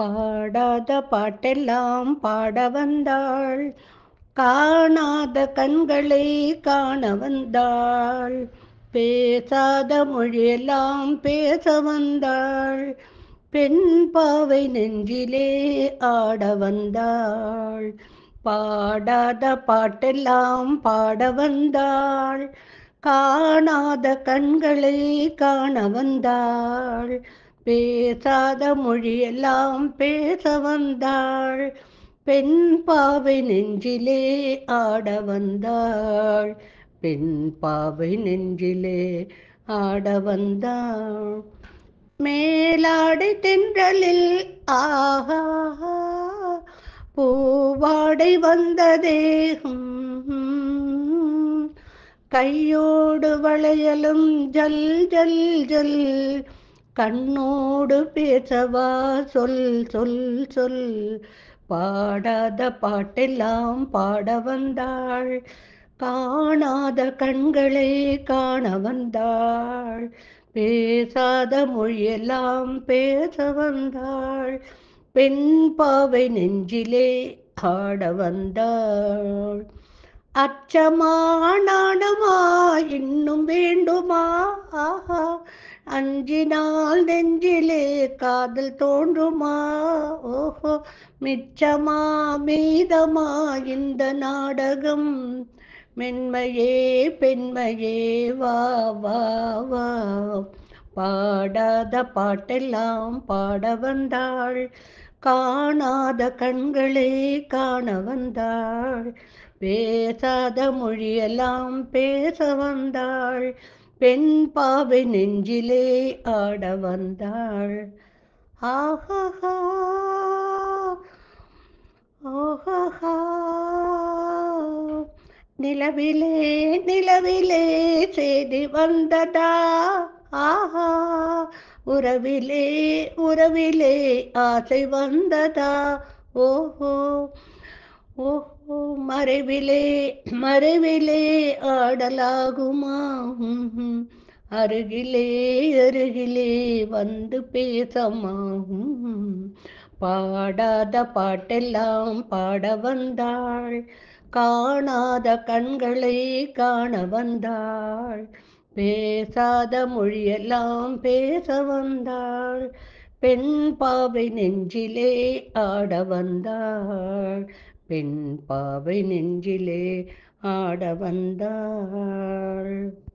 பாடாத பாட்டெல்லாம் பாட வந்தாள் காணாத கண்களை காண வந்தாள் பேசாத மொழியெல்லாம் பேச வந்தாள் பெண் பாவை நெஞ்சிலே ஆட வந்தாள் பாடாத பாட்டெல்லாம் பாட வந்தாள் காணாத கண்களை காண வந்தாள் பேசாத மொழியெல்லாம் பேச வந்தாள் பெண் பாவை நெஞ்சிலே ஆட வந்தாள் பெண் பாவை நெஞ்சிலே ஆட வந்தாள் மேலாடை தென்றலில் ஆஹா பூவாடை வந்ததே கையோடு வளையலும் ஜல் ஜல் ஜல் கண்ணோடு பேசவா சொல் சொல் சொல் பாடாத பாட்டெல்லாம் பாட வந்தாள் காணாத கண்களை காண வந்தாள் பேசாத மொழியெல்லாம் பேச வந்தாள் பெண் பாவை நெஞ்சிலே ஆட வந்தாள் அச்சமா நாணமா இன்னும் வேண்டுமா ஆஹா அஞ்சினால் நெஞ்சிலே காதல் தோன்றுமா ஓஹோ மிச்சமா மீதமா இந்த நாடகம் மென்மையே பெண்மையே வா வா வா பாடாத பாட்டெல்லாம் பாட வந்தாள் காணாத கண்களே காண வந்தாள் பேசாத மொழியெல்லாம் பேச வந்தாள் பெண் பாவை நெஞ்சிலே ஆட வந்தாள் ஆஹா ஓஹா நிலவிலே நிலவிலே செய்தி வந்ததா ஆஹா உறவிலே உறவிலே ஆசை வந்ததா ஓஹோ ஓஹோ மறைவிலே மறைவிலே ஆடலாகுமா அருகிலே அருகிலே வந்து பேசமாகும் பாடாத பாட்டெல்லாம் பாட வந்தாள் காணாத கண்களை காண வந்தாள் பேசாத மொழியெல்லாம் பேச வந்தாள் பெண் பாவை நெஞ்சிலே ஆட வந்தாள் பெண் பாவை நெஞ்சிலே ஆட வந்தாள்